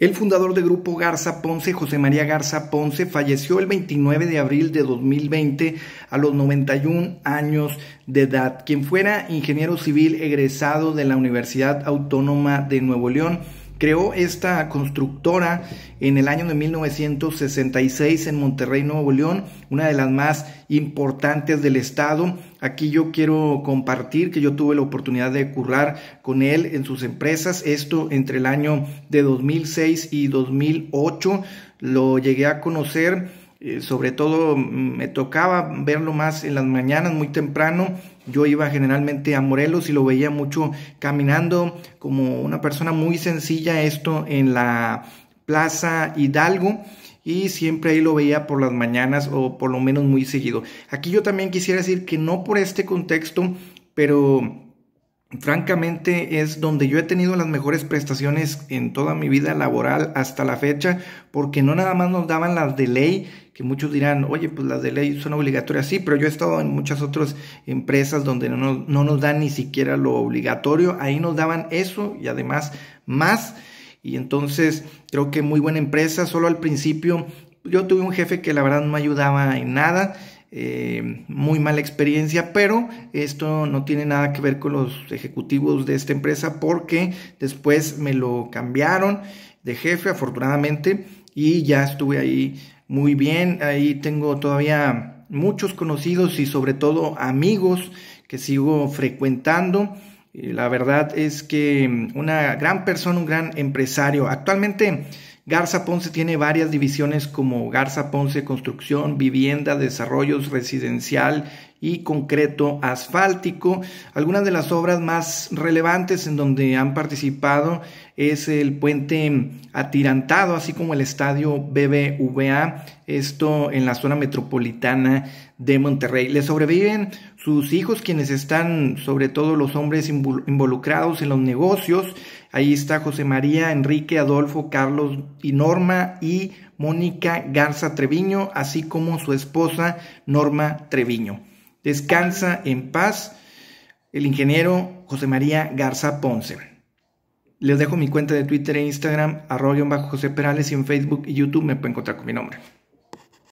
El fundador de Grupo Garza Ponce, José María Garza Ponce, falleció el 29 de abril de 2020 a los 91 años de edad, quien fuera ingeniero civil egresado de la Universidad Autónoma de Nuevo León Creó esta constructora en el año de 1966 en Monterrey, Nuevo León, una de las más importantes del estado. Aquí yo quiero compartir que yo tuve la oportunidad de currar con él en sus empresas, esto entre el año de 2006 y 2008. Lo llegué a conocer eh, sobre todo mm, me tocaba verlo más en las mañanas muy temprano. Yo iba generalmente a Morelos y lo veía mucho caminando como una persona muy sencilla esto en la Plaza Hidalgo y siempre ahí lo veía por las mañanas o por lo menos muy seguido. Aquí yo también quisiera decir que no por este contexto, pero Francamente es donde yo he tenido las mejores prestaciones en toda mi vida laboral hasta la fecha, porque no nada más nos daban las de ley, que muchos dirán, oye, pues las de ley son obligatorias, sí, pero yo he estado en muchas otras empresas donde no nos, dan ni siquiera lo obligatorio, ahí nos daban eso y además más, y entonces creo que muy buena empresa, solo al principio yo tuve un jefe que la verdad no me ayudaba en nada, eh, muy mala experiencia, pero esto no tiene nada que ver con los ejecutivos de esta empresa porque después me lo cambiaron de jefe afortunadamente y ya estuve ahí muy bien, ahí tengo todavía muchos conocidos y sobre todo amigos que sigo frecuentando. Eh, la verdad es que mm, una gran persona, un gran empresario. Actualmente Garza Ponce tiene varias divisiones como Garza Ponce Construcción, Vivienda, Desarrollos Residencial y concreto asfáltico. Algunas de las obras más relevantes en donde han participado es el puente atirantado, así como el estadio BBVA, esto en la zona metropolitana de Monterrey. Le sobreviven sus hijos, quienes están, sobre todo los hombres involucrados en los negocios. Ahí está José María, Enrique, Adolfo, Carlos y Norma y Mónica Garza Treviño, así como su esposa Norma Treviño. Descansa en paz el ingeniero José María Garza Ponce. Les dejo mi cuenta de Twitter e Instagram, arroyo bajo José Perales y en Facebook y YouTube me pueden encontrar con mi nombre.